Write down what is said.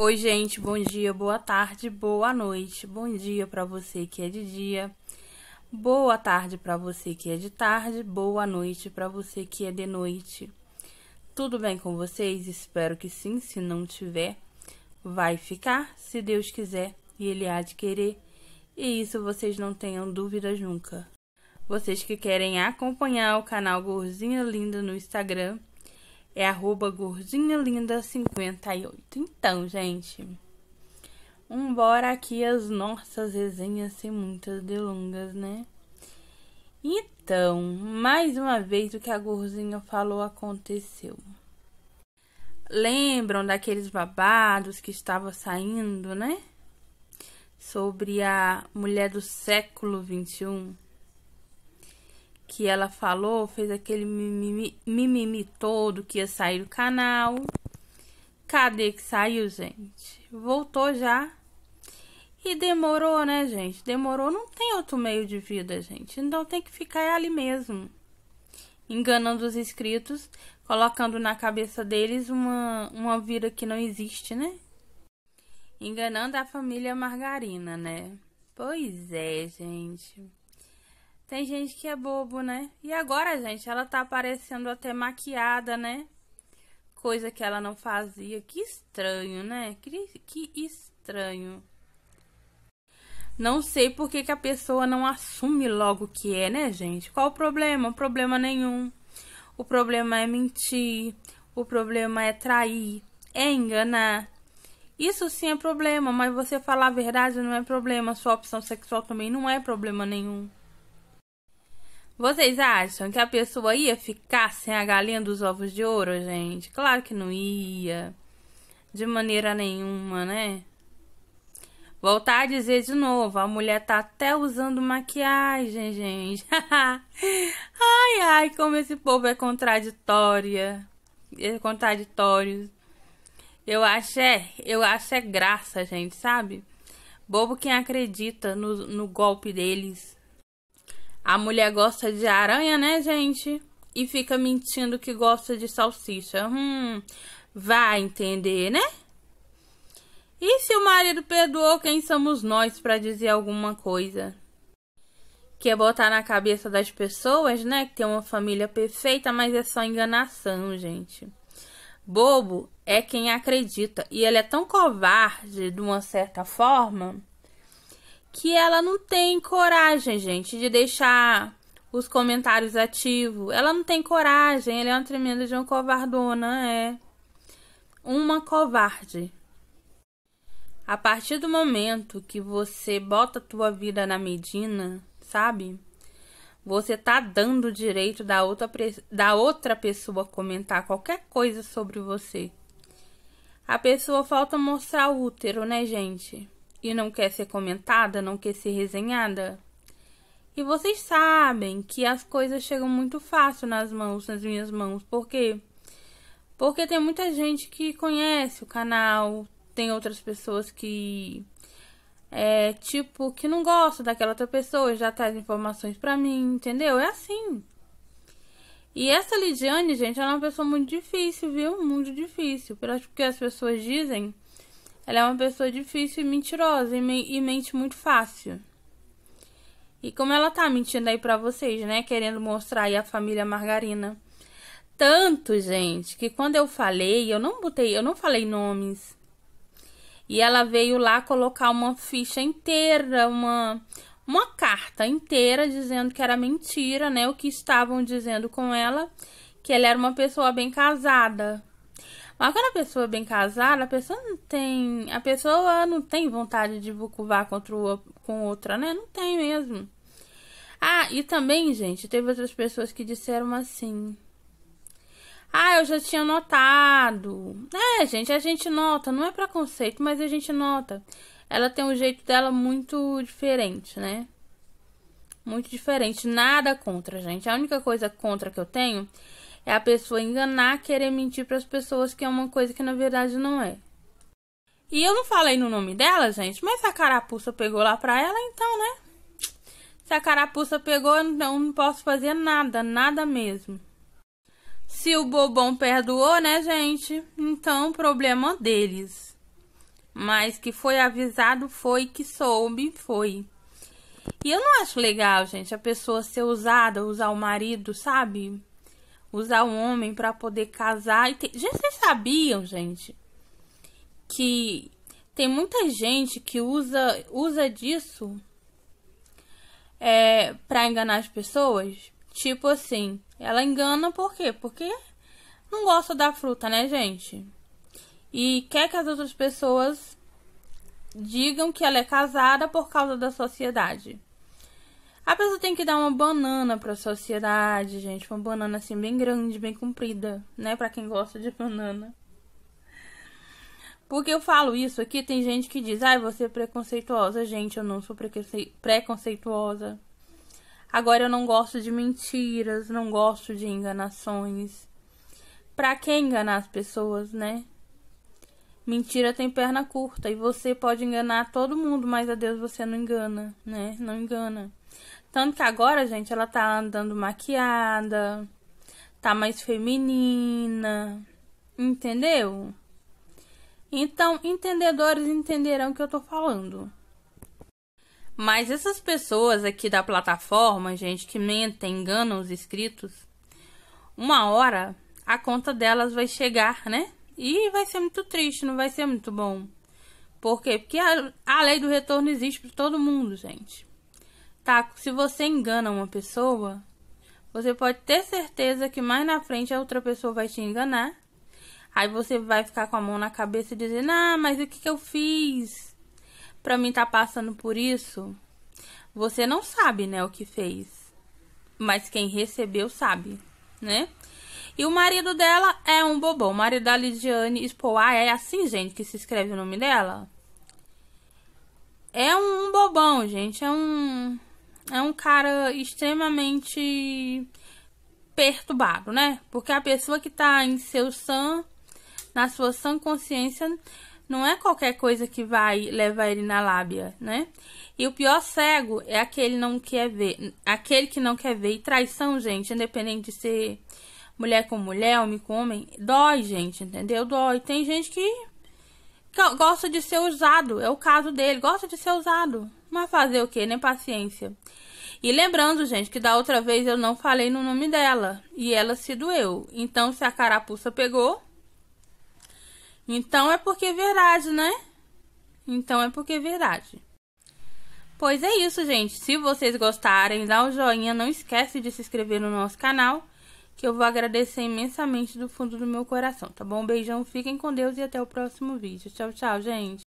Oi, gente, bom dia, boa tarde, boa noite. Bom dia para você que é de dia. Boa tarde para você que é de tarde, boa noite para você que é de noite. Tudo bem com vocês? Espero que sim, se não tiver, vai ficar, se Deus quiser e ele há de querer. E isso vocês não tenham dúvidas nunca. Vocês que querem acompanhar o canal Gorzinha Linda no Instagram, é arroba gordinhalinda58. Então, gente, embora aqui as nossas resenhas sem muitas delongas, né? Então, mais uma vez o que a gordinha falou aconteceu. Lembram daqueles babados que estava saindo, né? Sobre a mulher do século 21 que ela falou, fez aquele mimimi, mimimi todo que ia sair do canal. Cadê que saiu, gente? Voltou já. E demorou, né, gente? Demorou, não tem outro meio de vida, gente. Então tem que ficar ali mesmo. Enganando os inscritos, colocando na cabeça deles uma, uma vida que não existe, né? Enganando a família Margarina, né? Pois é, gente. Tem gente que é bobo, né? E agora, gente, ela tá aparecendo até maquiada, né? Coisa que ela não fazia. Que estranho, né? Que, que estranho. Não sei por que, que a pessoa não assume logo o que é, né, gente? Qual o problema? Problema nenhum. O problema é mentir. O problema é trair. É enganar. Isso sim é problema, mas você falar a verdade não é problema. Sua opção sexual também não é problema nenhum. Vocês acham que a pessoa ia ficar sem a galinha dos ovos de ouro, gente? Claro que não ia. De maneira nenhuma, né? Voltar a dizer de novo, a mulher tá até usando maquiagem, gente. ai, ai, como esse povo é contraditória. É contraditório. Eu acho é, eu acho é graça, gente, sabe? Bobo quem acredita no, no golpe deles. A mulher gosta de aranha, né, gente? E fica mentindo que gosta de salsicha. Hum, vai entender, né? E se o marido perdoou, quem somos nós para dizer alguma coisa? Que é botar na cabeça das pessoas, né? Que tem uma família perfeita, mas é só enganação, gente. Bobo é quem acredita. E ele é tão covarde, de uma certa forma, que ela não tem coragem, gente, de deixar os comentários ativos. Ela não tem coragem, ela é uma tremenda de uma covardona, é. Uma covarde. A partir do momento que você bota a tua vida na medina, sabe? Você tá dando o direito da outra, da outra pessoa comentar qualquer coisa sobre você. A pessoa falta mostrar o útero, né, gente? e não quer ser comentada, não quer ser resenhada? E vocês sabem que as coisas chegam muito fácil nas mãos, nas minhas mãos, por quê? Porque tem muita gente que conhece o canal, tem outras pessoas que é tipo que não gosta daquela outra pessoa, já traz informações para mim, entendeu? É assim. E essa Lidiane, gente, ela é uma pessoa muito difícil, viu? Muito difícil. Porque as pessoas dizem ela é uma pessoa difícil e mentirosa e, me e mente muito fácil. E como ela tá mentindo aí pra vocês, né? Querendo mostrar aí a família Margarina. Tanto, gente, que quando eu falei, eu não botei, eu não falei nomes. E ela veio lá colocar uma ficha inteira, uma uma carta inteira dizendo que era mentira, né? O que estavam dizendo com ela, que ela era uma pessoa bem casada. Mas quando a pessoa é bem casada, a pessoa não tem. A pessoa não tem vontade de bucuvar contra o, com outra, né? Não tem mesmo. Ah, e também, gente, teve outras pessoas que disseram assim. Ah, eu já tinha notado. É, gente, a gente nota, não é preconceito, mas a gente nota. Ela tem um jeito dela muito diferente, né? Muito diferente, nada contra, gente. A única coisa contra que eu tenho é a pessoa enganar, querer mentir para as pessoas que é uma coisa que na verdade não é. E eu não falei no nome dela, gente, mas a carapuça pegou lá pra ela, então, né? Se a carapuça pegou, eu então, não posso fazer nada, nada mesmo. Se o bobão perdoou, né, gente? Então, problema deles. Mas que foi avisado, foi, que soube, foi. E eu não acho legal, gente, a pessoa ser usada, usar o marido, sabe? usar um homem para poder casar. E Já vocês sabiam, gente, que tem muita gente que usa, usa disso é, para enganar as pessoas? Tipo assim, ela engana por quê? Porque não gosta da fruta, né, gente? E quer que as outras pessoas digam que ela é casada por causa da sociedade. A pessoa tem que dar uma banana pra sociedade, gente. Uma banana assim, bem grande, bem comprida, né? Pra quem gosta de banana. Porque eu falo isso aqui, tem gente que diz, ai, ah, você é preconceituosa. Gente, eu não sou preconceituosa. Agora eu não gosto de mentiras, não gosto de enganações. Pra que enganar as pessoas, né? Mentira tem perna curta e você pode enganar todo mundo, mas a Deus você não engana, né? Não engana. Tanto que agora, gente, ela tá andando maquiada, tá mais feminina, entendeu? Então, entendedores entenderão o que eu tô falando. Mas essas pessoas aqui da plataforma, gente, que mentem, enganam os inscritos, uma hora a conta delas vai chegar, né? E vai ser muito triste, não vai ser muito bom. Por quê? Porque a, a lei do retorno existe para todo mundo, gente obstáculo. Se você engana uma pessoa, você pode ter certeza que mais na frente a outra pessoa vai te enganar. Aí você vai ficar com a mão na cabeça e dizendo: Ah, mas o que, que eu fiz pra mim estar tá passando por isso? Você não sabe, né, o que fez. Mas quem recebeu sabe, né? E o marido dela é um bobão. O marido da Lidiane Spoá ah, é assim, gente, que se escreve o nome dela. É um bobão, gente. É um é um cara extremamente perturbado, né? Porque a pessoa que tá em seu sã, na sua sã consciência, não é qualquer coisa que vai levar ele na lábia, né? E o pior cego é aquele não quer ver, aquele que não quer ver. E traição, gente, independente de ser mulher com mulher, homem com homem, dói, gente, entendeu? Dói. Tem gente que gosta de ser usado, é o caso dele, gosta de ser usado. Mas fazer o que, né? Paciência. E lembrando, gente, que da outra vez eu não falei no nome dela e ela se doeu. Então, se a carapuça pegou, então é porque é verdade, né? Então é porque é verdade. Pois é isso, gente. Se vocês gostarem, dá um joinha, não esquece de se inscrever no nosso canal que eu vou agradecer imensamente do fundo do meu coração, tá bom? beijão, fiquem com Deus e até o próximo vídeo. Tchau, tchau, gente!